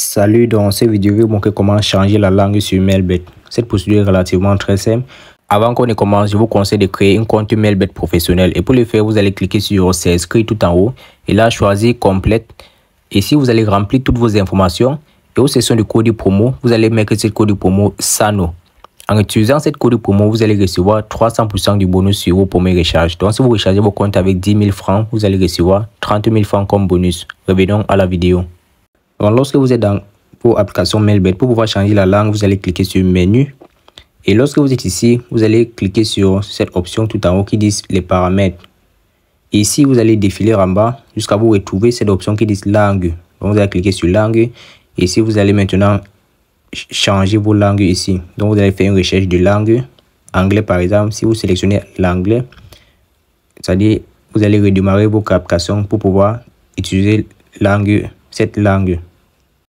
Salut, dans cette vidéo, je vais vous montrer comment changer la langue sur Mailbet. Cette procédure est relativement très simple. Avant qu'on ne commence, je vous conseille de créer un compte Mailbet professionnel. Et pour le faire, vous allez cliquer sur S'inscrire tout en haut. Et là, choisir Complète. ici vous allez remplir toutes vos informations. Et aux sessions de code promo, vous allez mettre ce code promo SANO. En utilisant cette code promo, vous allez recevoir 300% du bonus sur vos premiers recharges. Donc, si vous rechargez vos comptes avec 10 000 francs, vous allez recevoir 30 000 francs comme bonus. Revenons à la vidéo lorsque vous êtes dans vos applications Mailbet, pour pouvoir changer la langue, vous allez cliquer sur menu. Et lorsque vous êtes ici, vous allez cliquer sur cette option tout en haut qui dit les paramètres. ici, vous allez défiler en bas jusqu'à vous retrouver cette option qui dit langue. Donc, vous allez cliquer sur langue. Et ici, vous allez maintenant changer vos langues ici. Donc, vous allez faire une recherche de langue. Anglais, par exemple. Si vous sélectionnez l'anglais, c'est-à-dire, vous allez redémarrer vos applications pour pouvoir utiliser langue, cette langue.